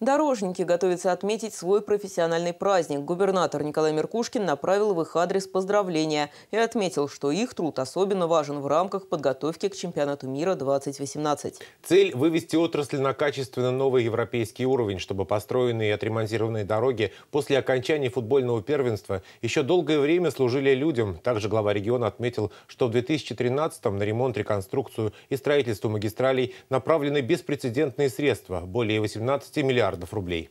Дорожники готовятся отметить свой профессиональный праздник. Губернатор Николай Меркушкин направил в их адрес поздравления и отметил, что их труд особенно важен в рамках подготовки к чемпионату мира 2018. Цель – вывести отрасль на качественно новый европейский уровень, чтобы построенные и отремонтированные дороги после окончания футбольного первенства еще долгое время служили людям. Также глава региона отметил, что в 2013-м на ремонт, реконструкцию и строительство магистралей направлены беспрецедентные средства – более 18 миллиардов миллиардов рублей.